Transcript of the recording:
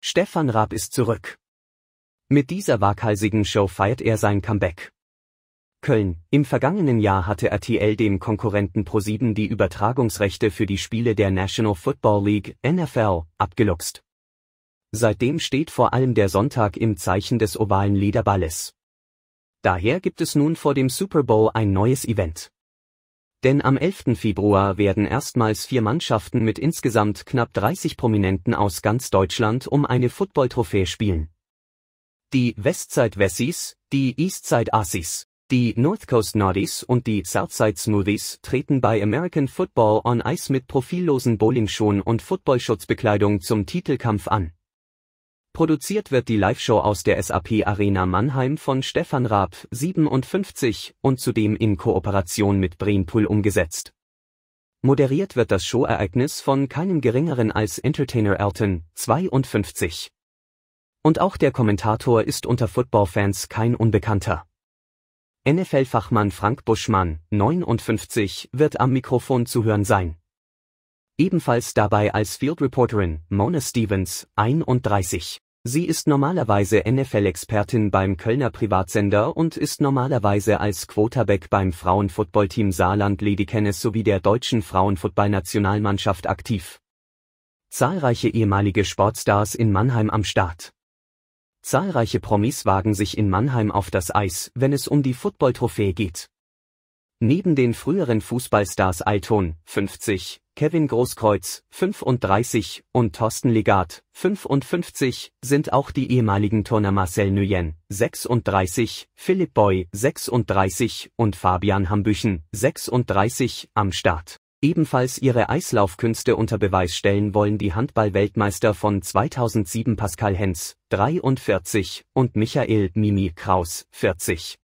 Stefan Raab ist zurück. Mit dieser waghalsigen Show feiert er sein Comeback. Köln. Im vergangenen Jahr hatte RTL dem Konkurrenten ProSieben die Übertragungsrechte für die Spiele der National Football League, NFL, abgeluchst. Seitdem steht vor allem der Sonntag im Zeichen des ovalen Lederballes. Daher gibt es nun vor dem Super Bowl ein neues Event. Denn am 11. Februar werden erstmals vier Mannschaften mit insgesamt knapp 30 Prominenten aus ganz Deutschland um eine Football-Trophäe spielen. Die Westside Wessies, die Eastside Assis, die North Coast Noddies und die Southside Smoothies treten bei American Football on Ice mit profillosen Bowlingschuhen und Footballschutzbekleidung zum Titelkampf an. Produziert wird die Live-Show aus der SAP Arena Mannheim von Stefan Raab, 57, und zudem in Kooperation mit Brainpool umgesetzt. Moderiert wird das Showereignis von keinem geringeren als Entertainer Elton, 52. Und auch der Kommentator ist unter Footballfans kein Unbekannter. NFL-Fachmann Frank Buschmann, 59, wird am Mikrofon zu hören sein. Ebenfalls dabei als Field Reporterin Mona Stevens, 31. Sie ist normalerweise NFL-Expertin beim Kölner Privatsender und ist normalerweise als Quarterback beim Frauenfootballteam Saarland Ledekennes sowie der deutschen Frauenfootballnationalmannschaft aktiv. Zahlreiche ehemalige Sportstars in Mannheim am Start. Zahlreiche Promis wagen sich in Mannheim auf das Eis, wenn es um die Football-Trophäe geht. Neben den früheren Fußballstars Alton, 50, Kevin Großkreuz, 35 und Thorsten Legat, 55, sind auch die ehemaligen Turner Marcel Nguyen, 36, Philipp Boy, 36 und Fabian Hambüchen, 36, am Start. Ebenfalls ihre Eislaufkünste unter Beweis stellen wollen die Handballweltmeister von 2007 Pascal Hens, 43, und Michael Mimi Kraus, 40.